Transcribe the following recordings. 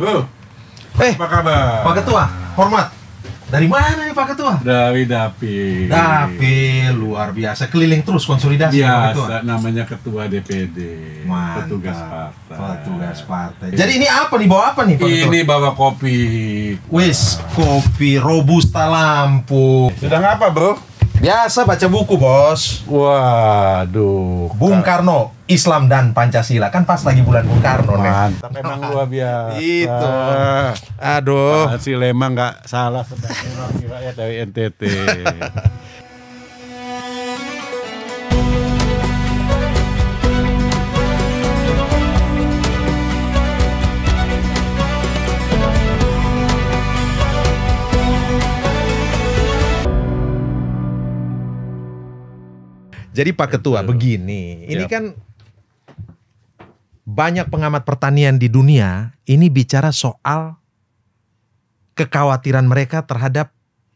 Bro. Eh, apa kabar? Pak Ketua, hormat. Dari mana nih Pak Ketua? Dari Dapil. Dapil luar biasa keliling terus konsolidasi biasa, Pak Ketua. namanya Ketua DPD. Mantap. Petugas partai. Petugas partai. Jadi ini apa nih bawa apa nih Pak ini Ketua? Ini bawa kopi. Wis, kopi Robusta lampu. Sedang apa, Bro? Biasa baca buku, Bos. Waduh. Bung Karno, Islam dan Pancasila. Kan pas lagi bulan Bung Karno, Mantap, nih. emang luar biasa. Itu. Aduh. Si Lema nggak salah sebenarnya rakyat dari NTT. Jadi Pak Ketua Betul. begini, ini kan banyak pengamat pertanian di dunia ini bicara soal kekhawatiran mereka terhadap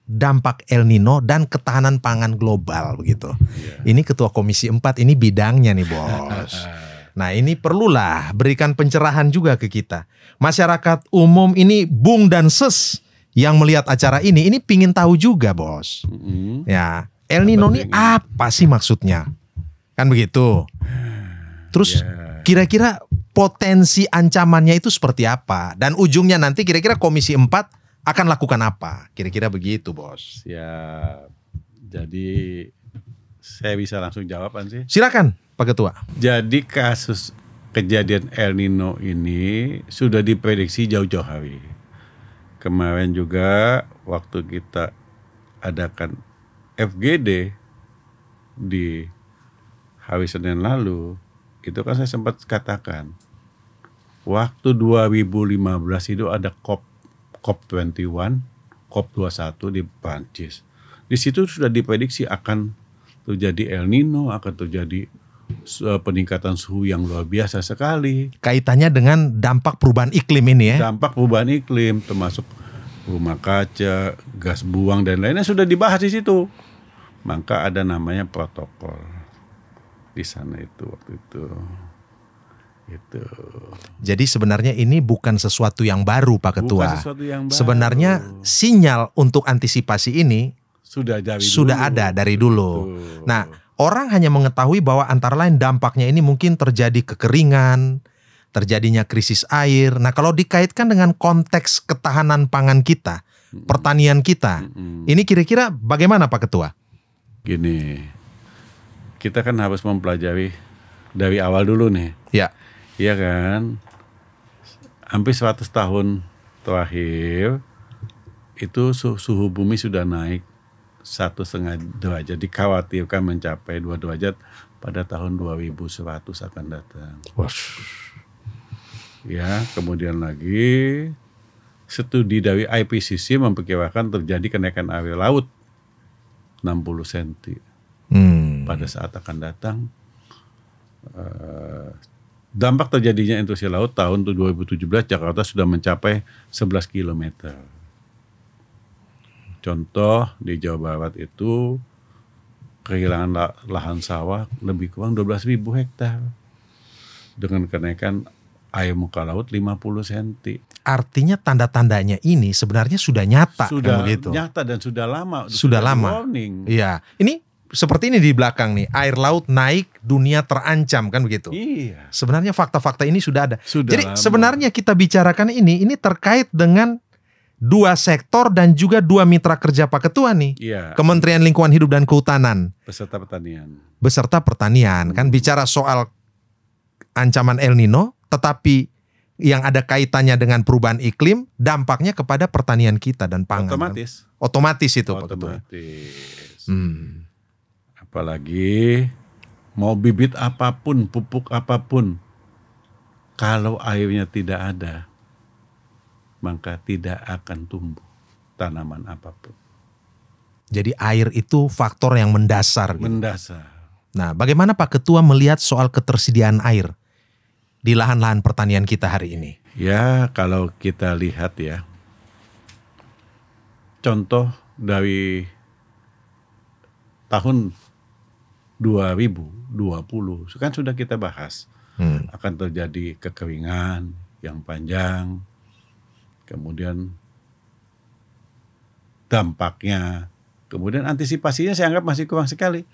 dampak El Nino dan ketahanan pangan global begitu. Yeah. Ini ketua Komisi 4 ini bidangnya nih, Bos. nah, ini perlulah berikan pencerahan juga ke kita. Masyarakat umum ini bung dan ses yang melihat acara ini ini pingin tahu juga, Bos. Mm -hmm. Ya. El Nino ini apa sih maksudnya? Kan begitu. Terus iya. kira-kira yeah. potensi ancamannya itu seperti apa? Dan ujungnya nanti kira-kira Komisi 4 akan lakukan apa? Kira-kira begitu, Bos. Ya. Jadi saya bisa langsung jawaban sih. Silakan, Pak Ketua. Jadi kasus kejadian El Nino ini sudah diprediksi jauh-jauh hari. Kemarin juga waktu kita adakan FGD di hari Senin lalu itu kan saya sempat katakan waktu 2015 itu ada COP COP 21 COP 21 di Prancis di situ sudah diprediksi akan terjadi El Nino akan terjadi eh, peningkatan suhu yang luar biasa sekali. Kaitannya dengan dampak perubahan iklim ini ya? Dampak perubahan iklim termasuk rumah kaca, gas buang dan lainnya sudah dibahas di situ. Maka ada namanya protokol di sana itu waktu itu. Itu. Jadi sebenarnya ini bukan sesuatu yang baru Pak Ketua. Bukan sesuatu yang baru. Sebenarnya sinyal untuk antisipasi ini sudah dari sudah dulu. ada dari dulu. Nah, orang hanya mengetahui bahwa antara lain dampaknya ini mungkin terjadi kekeringan, terjadinya krisis air. Nah, kalau dikaitkan dengan konteks ketahanan pangan kita, pertanian kita, ini kira-kira bagaimana Pak Ketua? Gini, kita kan harus mempelajari dari awal dulu nih. Ya. Iya kan? Hampir 100 tahun terakhir itu suhu bumi sudah naik satu setengah derajat dikhawatirkan mencapai dua derajat pada tahun 2100 akan datang. Wah. Ya, kemudian lagi studi dari IPCC memperkirakan terjadi kenaikan air laut 60 cm. Hmm. Pada saat akan datang eh, dampak terjadinya intrusi laut tahun 2017 Jakarta sudah mencapai 11 km. Contoh di Jawa Barat itu kehilangan lahan sawah lebih kurang 12.000 hektar dengan kenaikan air muka laut 50 cm. Artinya tanda-tandanya ini sebenarnya sudah nyata kan sudah kan begitu. nyata dan sudah lama sudah, sudah lama. Warning. Iya. Ini seperti ini di belakang nih, air laut naik, dunia terancam kan begitu. Iya. Sebenarnya fakta-fakta ini sudah ada. Sudah Jadi lama. sebenarnya kita bicarakan ini ini terkait dengan dua sektor dan juga dua mitra kerja Pak Ketua nih. Iya. Kementerian Lingkungan Hidup dan Kehutanan. Beserta pertanian. Beserta pertanian hmm. kan bicara soal ancaman El Nino tetapi yang ada kaitannya dengan perubahan iklim dampaknya kepada pertanian kita dan pangan. Otomatis. Kan? Otomatis itu Otomatis. Pak Hmm. Apalagi mau bibit apapun, pupuk apapun, kalau airnya tidak ada, maka tidak akan tumbuh tanaman apapun. Jadi air itu faktor yang mendasar. Gitu. Mendasar. Gitu. Nah, bagaimana Pak Ketua melihat soal ketersediaan air? di lahan-lahan pertanian kita hari ini? Ya, kalau kita lihat ya, contoh dari tahun 2020, kan sudah kita bahas hmm. akan terjadi kekeringan yang panjang, kemudian dampaknya, kemudian antisipasinya saya anggap masih kurang sekali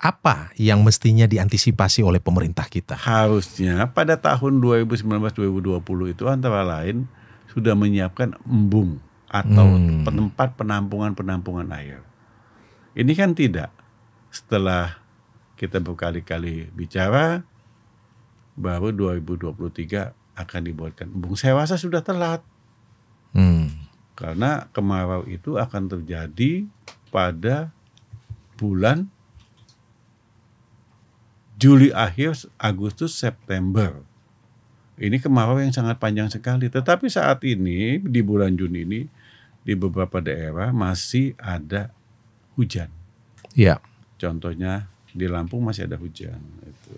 apa yang mestinya diantisipasi oleh pemerintah kita? Harusnya pada tahun 2019-2020 itu antara lain sudah menyiapkan embung atau hmm. tempat penampungan-penampungan air. Ini kan tidak. Setelah kita berkali-kali bicara, bahwa 2023 akan dibuatkan embung. Saya rasa sudah telat. Hmm. Karena kemarau itu akan terjadi pada bulan Juli akhir, Agustus, September. Ini kemarau yang sangat panjang sekali. Tetapi saat ini di bulan Juni ini di beberapa daerah masih ada hujan. Iya. Contohnya di Lampung masih ada hujan. Itu.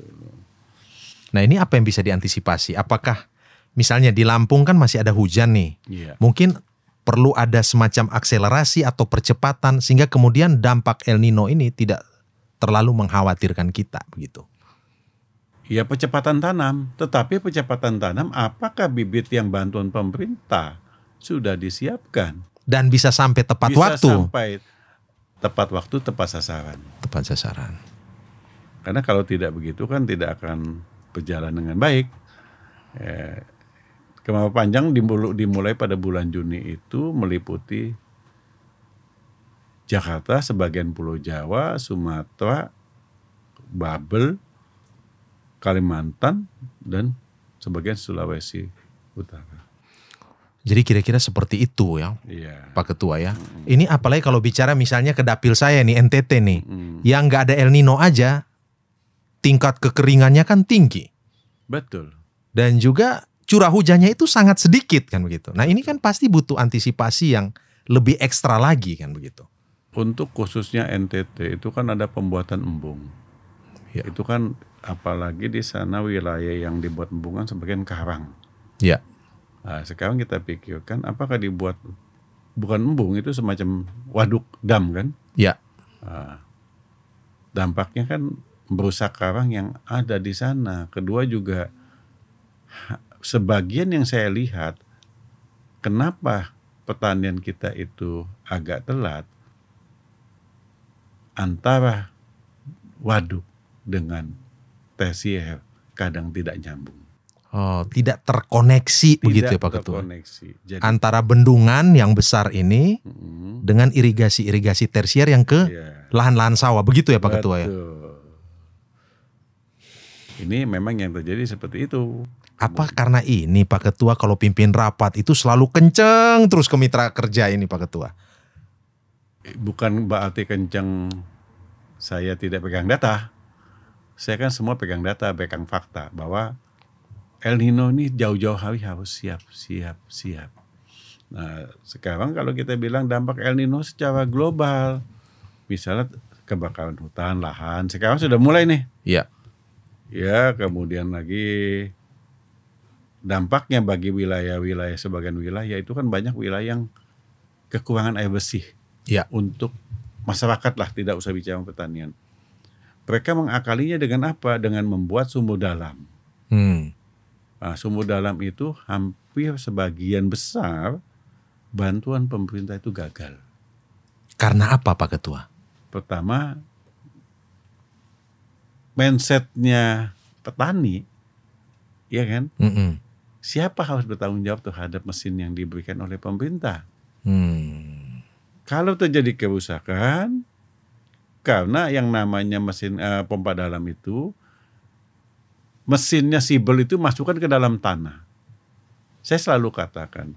Nah ini apa yang bisa diantisipasi? Apakah misalnya di Lampung kan masih ada hujan nih? Iya. Mungkin perlu ada semacam akselerasi atau percepatan sehingga kemudian dampak El Nino ini tidak terlalu mengkhawatirkan kita begitu. Ya percepatan tanam, tetapi percepatan tanam apakah bibit yang bantuan pemerintah sudah disiapkan dan bisa sampai tepat bisa waktu? sampai tepat waktu, tepat sasaran. Tepat sasaran. Karena kalau tidak begitu kan tidak akan berjalan dengan baik. Eh, ya, Kemarau panjang dimulai pada bulan Juni itu meliputi Jakarta, sebagian Pulau Jawa, Sumatera, Babel, Kalimantan dan sebagian Sulawesi Utara. Jadi kira-kira seperti itu ya, iya. Pak Ketua ya. Mm. Ini apalagi kalau bicara misalnya ke dapil saya nih NTT nih, mm. yang nggak ada El Nino aja, tingkat kekeringannya kan tinggi. Betul. Dan juga curah hujannya itu sangat sedikit kan begitu. Nah ini kan pasti butuh antisipasi yang lebih ekstra lagi kan begitu. Untuk khususnya NTT itu kan ada pembuatan embung. Ya. Itu kan apalagi di sana wilayah yang dibuat embungan sebagian karang. Ya. Nah, sekarang kita pikirkan apakah dibuat bukan embung itu semacam waduk dam kan? Ya. Nah, dampaknya kan merusak karang yang ada di sana. Kedua juga sebagian yang saya lihat kenapa pertanian kita itu agak telat antara waduk dengan tesi ya, kadang tidak nyambung. Oh, tidak terkoneksi tidak begitu ya Pak Ketua. Jadi, Antara bendungan yang besar ini mm dengan irigasi-irigasi tersier yang ke iya. lahan-lahan yeah. sawah begitu ya Pak Betul. Ketua ya. Ini memang yang terjadi seperti itu. Apa Mungkin. karena ini Pak Ketua kalau pimpin rapat itu selalu kenceng terus ke mitra kerja ini Pak Ketua? Bukan berarti kenceng saya tidak pegang data saya kan semua pegang data, pegang fakta bahwa El Nino ini jauh-jauh hari harus siap, siap, siap. Nah, sekarang kalau kita bilang dampak El Nino secara global, misalnya kebakaran hutan, lahan, sekarang sudah mulai nih. Iya. Ya, kemudian lagi dampaknya bagi wilayah-wilayah sebagian wilayah itu kan banyak wilayah yang kekurangan air bersih. Iya. Untuk masyarakat lah, tidak usah bicara pertanian. Mereka mengakalinya dengan apa? Dengan membuat sumbu dalam. Hmm. Nah, sumur dalam itu hampir sebagian besar bantuan pemerintah itu gagal. Karena apa Pak Ketua? Pertama, mindsetnya petani, ya kan? Mm -mm. Siapa harus bertanggung jawab terhadap mesin yang diberikan oleh pemerintah? Hmm. Kalau terjadi kerusakan, karena yang namanya mesin uh, pompa dalam itu mesinnya sibel itu masukkan ke dalam tanah. Saya selalu katakan,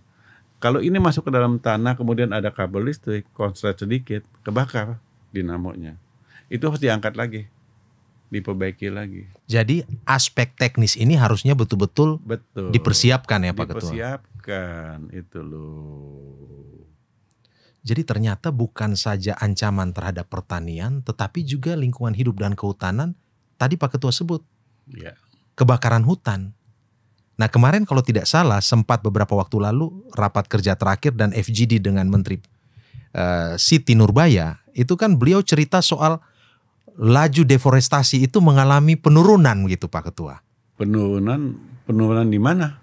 kalau ini masuk ke dalam tanah kemudian ada kabel listrik, konslet sedikit, kebakar dinamonya. Itu harus diangkat lagi, diperbaiki lagi. Jadi aspek teknis ini harusnya betul-betul Betul. dipersiapkan ya Pak Ketua? Dipersiapkan, itu loh. Jadi ternyata bukan saja ancaman terhadap pertanian, tetapi juga lingkungan hidup dan kehutanan. Tadi Pak Ketua sebut yeah. kebakaran hutan. Nah kemarin kalau tidak salah sempat beberapa waktu lalu rapat kerja terakhir dan FGD dengan Menteri uh, Siti Nurbaya itu kan beliau cerita soal laju deforestasi itu mengalami penurunan gitu Pak Ketua. Penurunan penurunan di mana?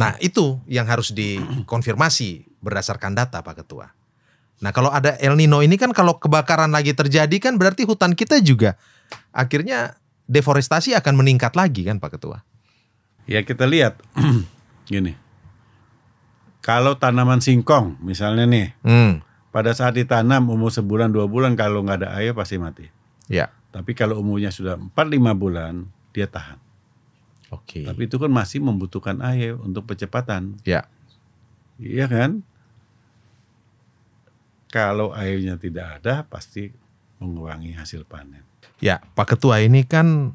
Nah itu yang harus dikonfirmasi berdasarkan data Pak Ketua. Nah, kalau ada El Nino ini kan kalau kebakaran lagi terjadi kan berarti hutan kita juga akhirnya deforestasi akan meningkat lagi kan Pak Ketua. Ya kita lihat gini. Kalau tanaman singkong misalnya nih, hmm. pada saat ditanam umur sebulan dua bulan kalau nggak ada air pasti mati. Ya. Tapi kalau umurnya sudah 4-5 bulan dia tahan. Oke. Okay. Tapi itu kan masih membutuhkan air untuk percepatan. Ya. Iya kan? Kalau airnya tidak ada, pasti mengurangi hasil panen. Ya, Pak Ketua ini kan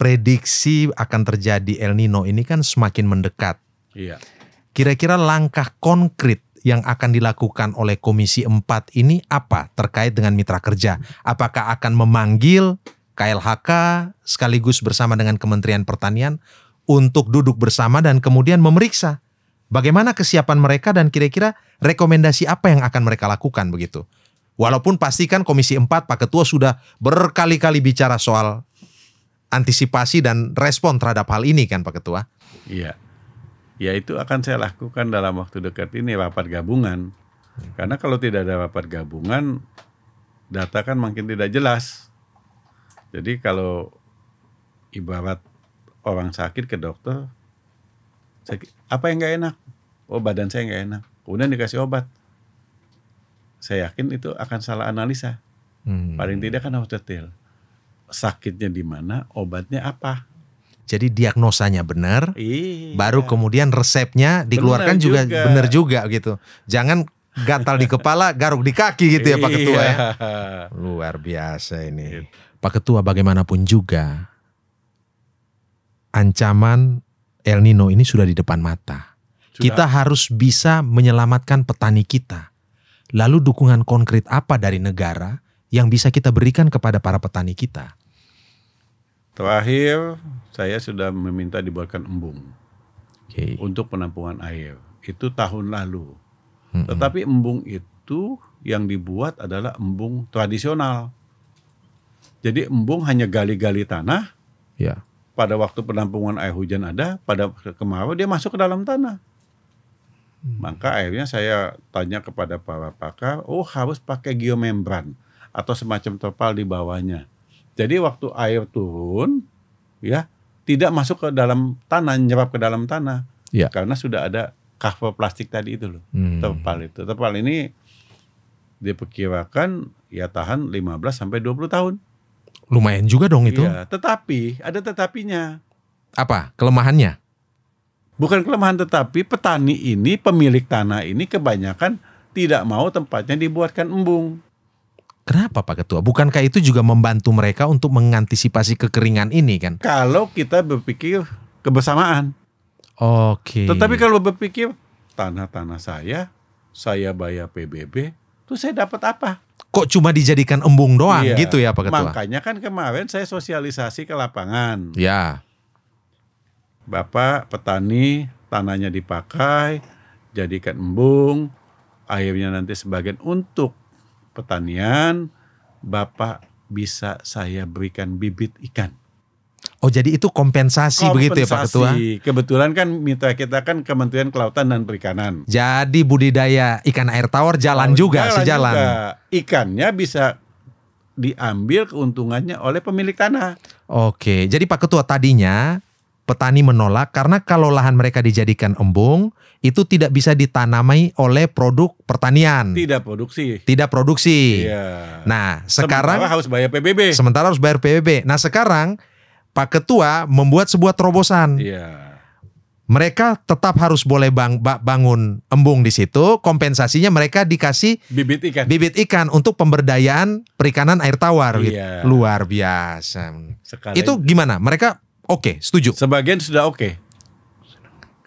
prediksi akan terjadi El Nino ini kan semakin mendekat. Iya. Kira-kira langkah konkret yang akan dilakukan oleh Komisi 4 ini apa terkait dengan mitra kerja? Apakah akan memanggil KLHK sekaligus bersama dengan Kementerian Pertanian untuk duduk bersama dan kemudian memeriksa Bagaimana kesiapan mereka dan kira-kira rekomendasi apa yang akan mereka lakukan begitu? Walaupun pastikan Komisi 4 Pak Ketua sudah berkali-kali bicara soal antisipasi dan respon terhadap hal ini kan Pak Ketua? Iya. Ya itu akan saya lakukan dalam waktu dekat ini rapat gabungan. Karena kalau tidak ada rapat gabungan data kan makin tidak jelas. Jadi kalau ibarat orang sakit ke dokter Sakit apa yang nggak enak? Oh badan saya nggak enak. Kemudian dikasih obat. Saya yakin itu akan salah analisa. Hmm. Paling tidak kan harus detail. Sakitnya di mana, obatnya apa. Jadi diagnosanya benar, iya. baru kemudian resepnya dikeluarkan bener juga, juga benar juga gitu. Jangan gatal di kepala, garuk di kaki gitu ya Pak Ketua ya. Iya. Luar biasa ini. Pak Ketua bagaimanapun juga ancaman El Nino ini sudah di depan mata. Sudah. Kita harus bisa menyelamatkan petani kita. Lalu dukungan konkret apa dari negara yang bisa kita berikan kepada para petani kita? Terakhir, saya sudah meminta dibuatkan embung okay. untuk penampungan air. Itu tahun lalu. hmm Tetapi embung itu yang dibuat adalah embung tradisional. Jadi embung hanya gali-gali tanah, ya pada waktu penampungan air hujan ada, pada kemarau dia masuk ke dalam tanah. Hmm. Maka akhirnya saya tanya kepada para pakar, oh harus pakai geomembran atau semacam terpal di bawahnya. Jadi waktu air turun, ya tidak masuk ke dalam tanah, nyerap ke dalam tanah, ya. karena sudah ada cover plastik tadi itu loh, hmm. terpal itu. Terpal ini diperkirakan ya tahan 15 sampai 20 tahun. Lumayan juga dong itu. Iya, tetapi ada tetapinya. Apa? Kelemahannya? Bukan kelemahan tetapi petani ini pemilik tanah ini kebanyakan tidak mau tempatnya dibuatkan embung. Kenapa Pak Ketua? Bukankah itu juga membantu mereka untuk mengantisipasi kekeringan ini kan? Kalau kita berpikir kebersamaan. Oke. Okay. Tetapi kalau berpikir tanah-tanah saya, saya bayar PBB, tuh saya dapat apa? kok cuma dijadikan embung doang iya. gitu ya Pak Ketua. Makanya kan kemarin saya sosialisasi ke lapangan. Ya. Bapak petani tanahnya dipakai jadikan embung, akhirnya nanti sebagian untuk pertanian Bapak bisa saya berikan bibit ikan. Oh jadi itu kompensasi, kompensasi begitu ya Pak Ketua? Kebetulan kan mitra kita kan Kementerian Kelautan dan Perikanan. Jadi budidaya ikan air tawar jalan oh, juga jalan sejalan. Juga. Ikannya bisa diambil keuntungannya oleh pemilik tanah. Oke, jadi Pak Ketua tadinya petani menolak karena kalau lahan mereka dijadikan embung itu tidak bisa ditanami oleh produk pertanian. Tidak produksi. Tidak produksi. Iya. Nah, sekarang sementara harus bayar PBB. Sementara harus bayar PBB. Nah, sekarang Pak Ketua membuat sebuah terobosan. Yeah. Mereka tetap harus boleh bang, bangun embung di situ. Kompensasinya mereka dikasih bibit ikan. Bibit ikan untuk pemberdayaan perikanan air tawar. Iya. Luar biasa. Sekali itu gimana? Mereka oke, okay, setuju. Sebagian sudah oke. Okay.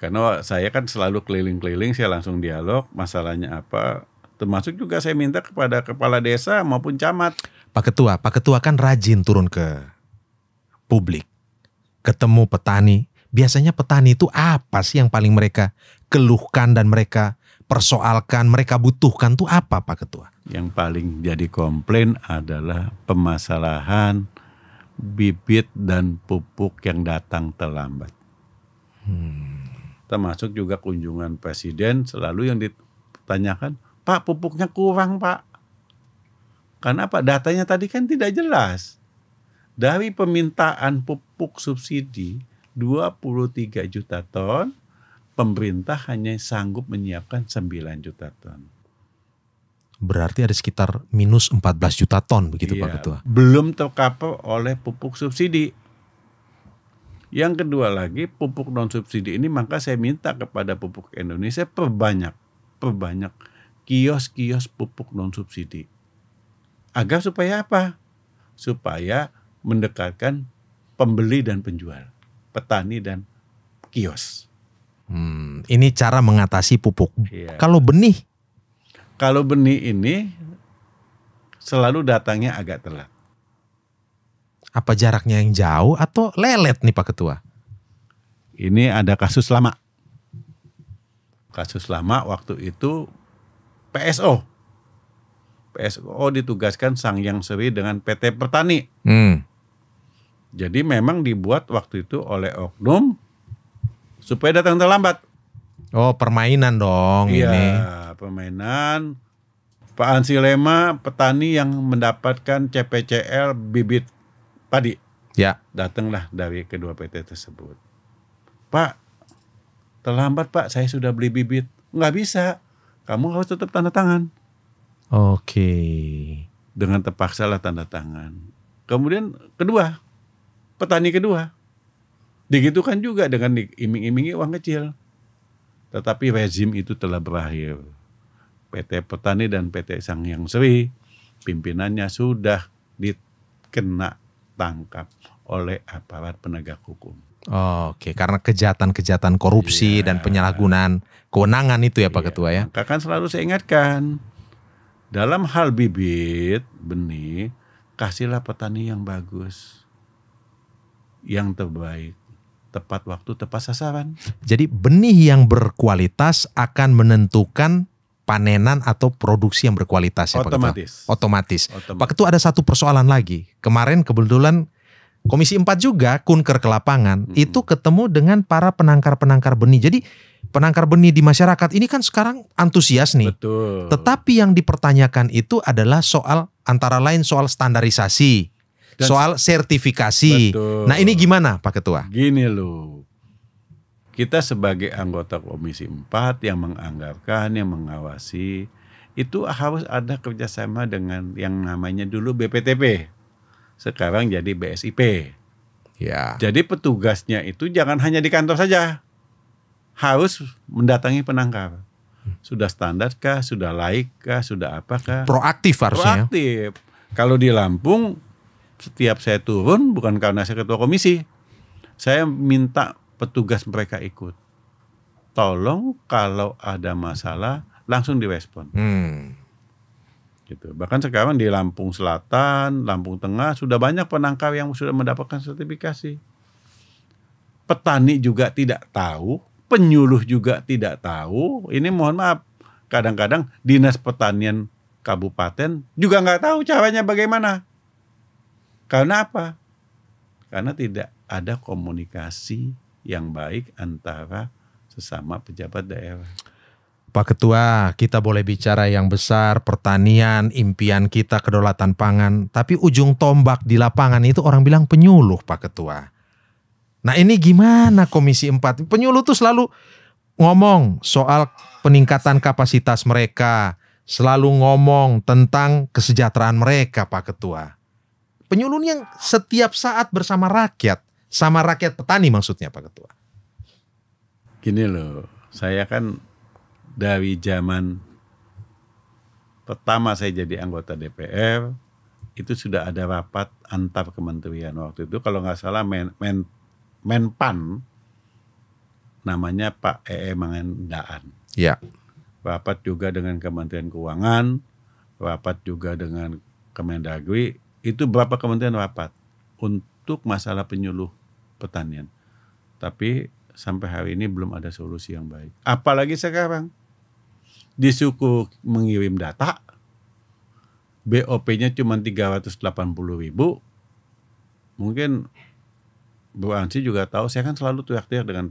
Karena saya kan selalu keliling-keliling, saya langsung dialog masalahnya apa. Termasuk juga saya minta kepada kepala desa maupun camat. Pak Ketua, Pak Ketua kan rajin turun ke publik, ketemu petani. Biasanya petani itu apa sih yang paling mereka keluhkan dan mereka persoalkan, mereka butuhkan tuh apa Pak Ketua? Yang paling jadi komplain adalah pemasalahan bibit dan pupuk yang datang terlambat. Hmm. Termasuk juga kunjungan presiden selalu yang ditanyakan, Pak pupuknya kurang Pak. Karena apa? Datanya tadi kan tidak jelas dari permintaan pupuk subsidi 23 juta ton, pemerintah hanya sanggup menyiapkan 9 juta ton. Berarti ada sekitar minus 14 juta ton begitu iya, Pak Ketua. Belum tercover oleh pupuk subsidi. Yang kedua lagi pupuk non subsidi ini maka saya minta kepada pupuk Indonesia perbanyak perbanyak kios-kios pupuk non subsidi. Agar supaya apa? Supaya mendekatkan pembeli dan penjual, petani dan kios. Hmm, ini cara mengatasi pupuk. Iya. Kalau benih? Kalau benih ini selalu datangnya agak telat. Apa jaraknya yang jauh atau lelet nih Pak Ketua? Ini ada kasus lama. Kasus lama waktu itu PSO. PSO ditugaskan Sang Yang Seri dengan PT Pertani. Hmm. Jadi memang dibuat waktu itu oleh oknum supaya datang terlambat. Oh permainan dong iya, ini. permainan. Pak Ansi Lema petani yang mendapatkan CPCL bibit padi. Ya. Datanglah dari kedua PT tersebut. Pak, terlambat Pak, saya sudah beli bibit. Nggak bisa. Kamu harus tetap tanda tangan. Oke. dengan terpaksa lah tanda tangan. Kemudian kedua, petani kedua. Digitukan juga dengan iming-imingi uang kecil. Tetapi rezim itu telah berakhir. PT Petani dan PT Sang Yang Seri pimpinannya sudah dikena tangkap oleh aparat penegak hukum. Oh, Oke, okay. karena kejahatan-kejahatan korupsi yeah. dan penyalahgunaan kewenangan itu ya Pak iya. Ketua ya. Maka kan selalu saya ingatkan, dalam hal bibit, benih, kasihlah petani yang bagus yang terbaik, tepat waktu, tepat sasaran. Jadi benih yang berkualitas akan menentukan panenan atau produksi yang berkualitas ya, otomatis. Pak otomatis. Otomatis. Pak Ketua ada satu persoalan lagi. Kemarin kebetulan Komisi 4 juga kunker ke lapangan hmm. itu ketemu dengan para penangkar-penangkar benih. Jadi penangkar benih di masyarakat ini kan sekarang antusias nih. Betul. Tetapi yang dipertanyakan itu adalah soal antara lain soal standarisasi dan soal sertifikasi. Betul. Nah ini gimana Pak Ketua? Gini loh, kita sebagai anggota Komisi 4 yang menganggarkan, yang mengawasi, itu harus ada kerjasama dengan yang namanya dulu BPTP, sekarang jadi BSIP. Ya. Jadi petugasnya itu jangan hanya di kantor saja, harus mendatangi penangkar. Sudah standarkah, sudah laik kah, sudah apakah? Proaktif harusnya. Ya. Proaktif. Kalau di Lampung setiap saya turun bukan karena saya ketua komisi. Saya minta petugas mereka ikut. Tolong kalau ada masalah langsung direspon. Hmm. Gitu. Bahkan sekarang di Lampung Selatan, Lampung Tengah sudah banyak penangkar yang sudah mendapatkan sertifikasi. Petani juga tidak tahu, penyuluh juga tidak tahu. Ini mohon maaf, kadang-kadang dinas pertanian kabupaten juga nggak tahu caranya bagaimana karena apa? Karena tidak ada komunikasi yang baik antara sesama pejabat daerah. Pak Ketua, kita boleh bicara yang besar, pertanian, impian kita, kedaulatan pangan. Tapi ujung tombak di lapangan itu orang bilang penyuluh, Pak Ketua. Nah ini gimana Komisi 4? Penyuluh itu selalu ngomong soal peningkatan kapasitas mereka. Selalu ngomong tentang kesejahteraan mereka, Pak Ketua penyulun yang setiap saat bersama rakyat, sama rakyat petani maksudnya Pak Ketua. Gini loh, saya kan dari zaman pertama saya jadi anggota DPR itu sudah ada rapat antar kementerian waktu itu kalau nggak salah men, men, Menpan namanya Pak EE e Mangendaan. Ya. Rapat juga dengan Kementerian Keuangan, rapat juga dengan Kemendagri, itu berapa kementerian rapat untuk masalah penyuluh pertanian. Tapi sampai hari ini belum ada solusi yang baik. Apalagi sekarang disuku mengirim data, BOP-nya cuma 380 ribu, mungkin Bu Ansi juga tahu, saya kan selalu teriak-teriak dengan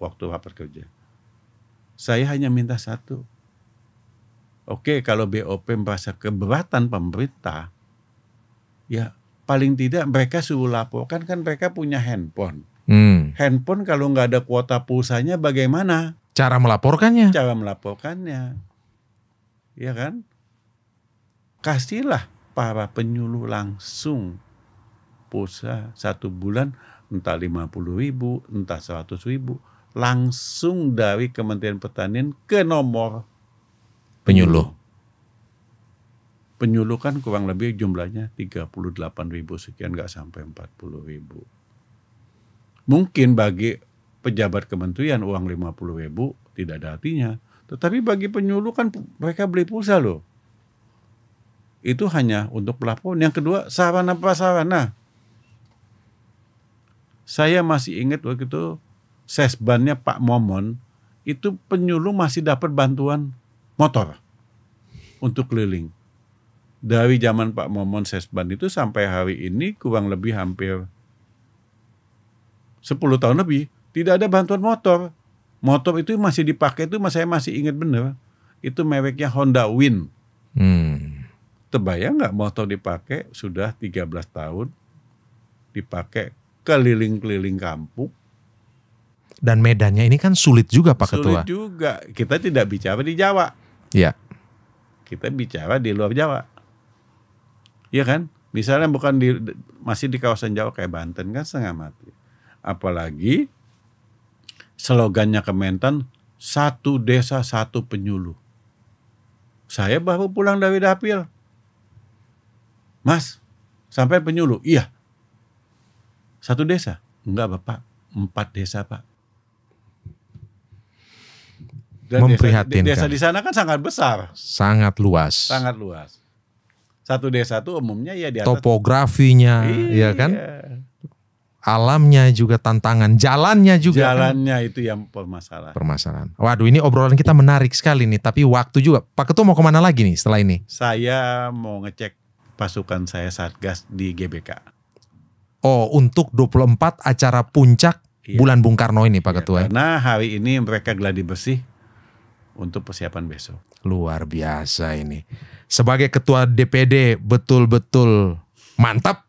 waktu rapat kerja. Saya hanya minta satu. Oke, kalau BOP merasa keberatan pemerintah, ya paling tidak mereka suruh laporkan kan mereka punya handphone. Hmm. Handphone kalau nggak ada kuota pulsanya bagaimana? Cara melaporkannya. Cara melaporkannya. Ya kan? Kasihlah para penyuluh langsung pulsa satu bulan entah lima puluh ribu, entah seratus ribu. Langsung dari Kementerian Pertanian ke nomor penyuluh kan kurang lebih jumlahnya 38 ribu sekian nggak sampai 40 ribu. Mungkin bagi pejabat kementerian uang 50 ribu tidak ada artinya. Tetapi bagi penyuluh kan mereka beli pulsa loh. Itu hanya untuk pelapon. Yang kedua sarana prasarana. Saya masih ingat waktu itu sesbannya Pak Momon itu penyuluh masih dapat bantuan motor untuk keliling dari zaman Pak Momon Sesban itu sampai hari ini kurang lebih hampir 10 tahun lebih tidak ada bantuan motor. Motor itu masih dipakai itu saya masih ingat benar Itu mereknya Honda Win. Hmm. Terbayang nggak motor dipakai sudah 13 tahun dipakai keliling-keliling kampung. Dan medannya ini kan sulit juga Pak sulit Ketua. Sulit juga. Kita tidak bicara di Jawa. Iya. Kita bicara di luar Jawa. Iya kan? Misalnya bukan di masih di kawasan Jawa kayak Banten kan setengah mati. Apalagi slogannya Kementan satu desa satu penyuluh. Saya baru pulang dari dapil. Mas, sampai penyuluh. Iya. Satu desa? Enggak, Bapak. Empat desa, Pak. Dan memprihatinkan. Desa, desa di sana kan sangat besar. Sangat luas. Sangat luas. Satu desa satu umumnya ya di atas. Topografinya, ya iya, ya kan? Alamnya juga tantangan, jalannya juga. Kan? Jalannya kan? itu yang permasalahan. Permasalahan. Waduh, ini obrolan kita menarik sekali nih, tapi waktu juga. Pak Ketua mau kemana lagi nih setelah ini? Saya mau ngecek pasukan saya Satgas di GBK. Oh, untuk 24 acara puncak iya. bulan Bung Karno ini Pak iya, Ketua. nah karena hari ini mereka geladi bersih untuk persiapan besok. Luar biasa ini. Sebagai ketua DPD betul-betul mantap.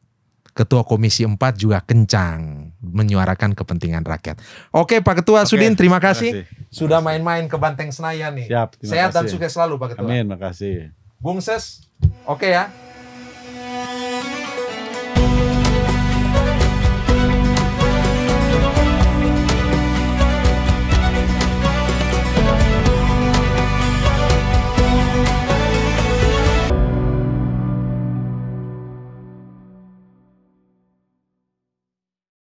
Ketua Komisi 4 juga kencang menyuarakan kepentingan rakyat. Oke Pak Ketua Oke, Sudin, terima kasih, terima kasih. sudah main-main ke Banteng Senayan nih. Siap, Sehat kasih. dan sukses selalu Pak Ketua. Amin, kasih. Bung Ses, oke ya.